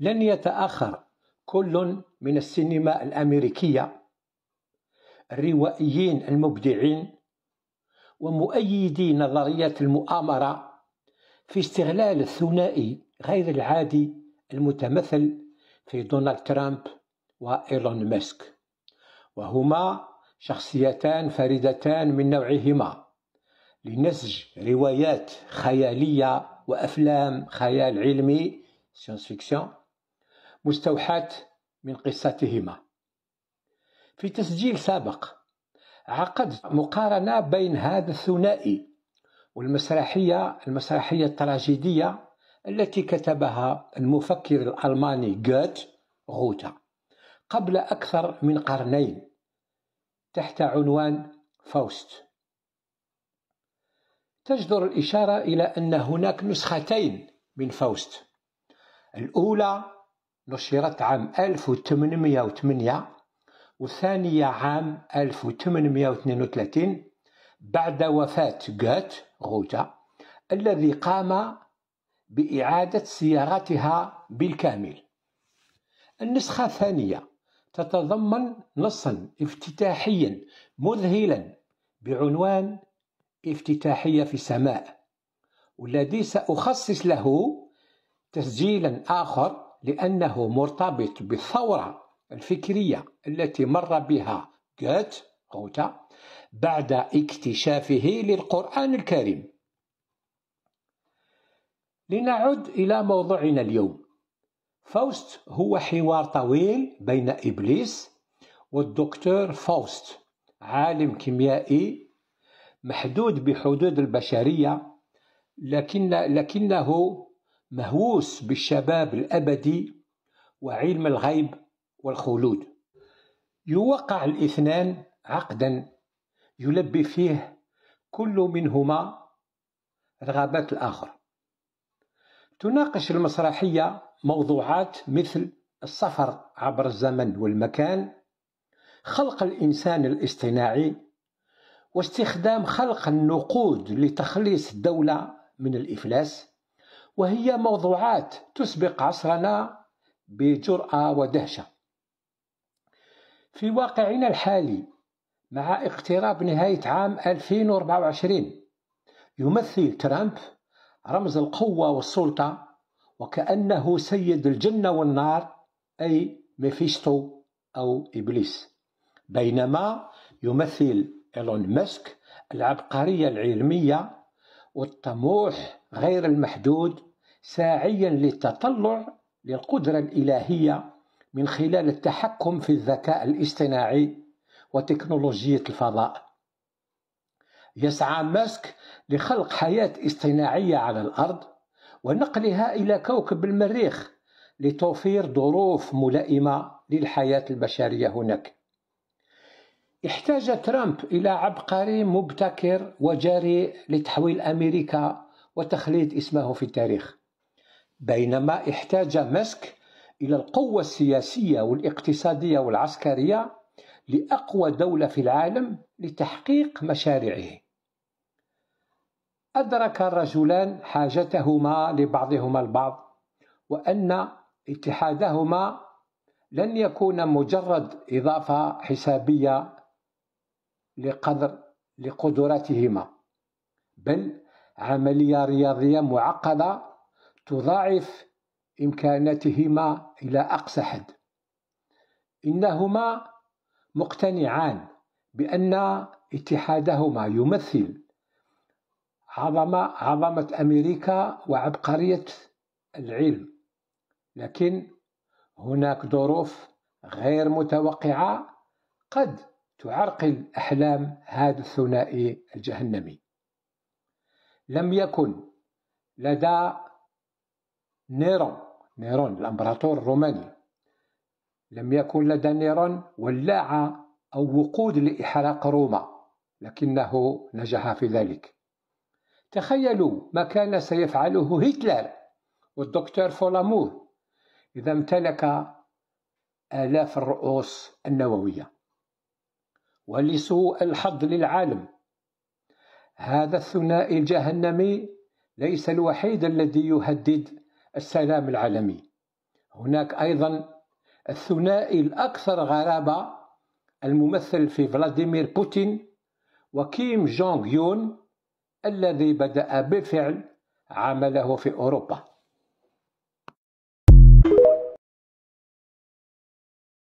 لن يتأخر كل من السينما الأمريكية الروائيين المبدعين ومؤيدي نظرية المؤامرة في استغلال الثنائي غير العادي المتمثل في دونالد ترامب وإيلون ماسك وهما شخصيتان فريدتان من نوعهما لنسج روايات خيالية وأفلام خيال علمي ساينس فيكسيون مستوحاة من قصتهما في تسجيل سابق عقد مقارنة بين هذا الثنائي والمسرحية المسرحية التراجيدية التي كتبها المفكر الألماني جوت غوتا قبل أكثر من قرنين تحت عنوان فاوست تجدر الإشارة إلى أن هناك نسختين من فاوست الأولى نشرت عام 1808 والثانية عام 1832 بعد وفاة جوت غوتا الذي قام بإعادة صياغتها بالكامل النسخة الثانية تتضمن نصا افتتاحيا مذهلا بعنوان افتتاحية في السماء والذي سأخصص له تسجيلا آخر لأنه مرتبط بالثورة الفكرية التي مر بها جوت غوتا بعد اكتشافه للقرآن الكريم لنعد إلى موضوعنا اليوم فاوست هو حوار طويل بين إبليس والدكتور فاوست عالم كيميائي محدود بحدود البشرية لكن لكنه مهووس بالشباب الأبدي وعلم الغيب والخلود يوقع الاثنان عقدا يلبي فيه كل منهما رغبات الآخر تناقش المسرحية موضوعات مثل السفر عبر الزمن والمكان خلق الإنسان الاصطناعي واستخدام خلق النقود لتخليص الدولة من الإفلاس وهي موضوعات تسبق عصرنا بجرأة ودهشة. في واقعنا الحالي مع اقتراب نهاية عام 2024 يمثل ترامب رمز القوة والسلطة وكأنه سيد الجنة والنار أي ميفيستو أو إبليس بينما يمثل إيلون ماسك العبقرية العلمية والطموح غير المحدود ساعيا للتطلع للقدرة الإلهية من خلال التحكم في الذكاء الاصطناعي وتكنولوجية الفضاء يسعى ماسك لخلق حياة اصطناعية على الأرض ونقلها إلى كوكب المريخ لتوفير ظروف ملائمة للحياة البشرية هناك احتاج ترامب إلى عبقري مبتكر وجريء لتحويل أمريكا وتخليد اسمه في التاريخ بينما احتاج ماسك إلى القوة السياسية والاقتصادية والعسكرية لأقوى دولة في العالم لتحقيق مشاريعه أدرك الرجلان حاجتهما لبعضهما البعض وأن اتحادهما لن يكون مجرد إضافة حسابية لقدر لقدراتهما بل عملية رياضية معقدة تضاعف إمكاناتهما إلى أقصى حد إنهما مقتنعان بأن اتحادهما يمثل عظمة عظمة أمريكا وعبقرية العلم لكن هناك ظروف غير متوقعة قد تعرقل أحلام هذا الثنائي الجهنمي لم يكن لدى نيرون نيرون الامبراطور الروماني لم يكن لدى نيرون ولاعة أو وقود لإحراق روما لكنه نجح في ذلك تخيلوا ما كان سيفعله هتلر والدكتور فولامور إذا امتلك آلاف الرؤوس النووية ولسوء الحظ للعالم هذا الثنائي الجهنمي ليس الوحيد الذي يهدد السلام العالمي هناك أيضا الثنائي الأكثر غرابة الممثل في فلاديمير بوتين وكيم جونغ يون الذي بدأ بالفعل عمله في أوروبا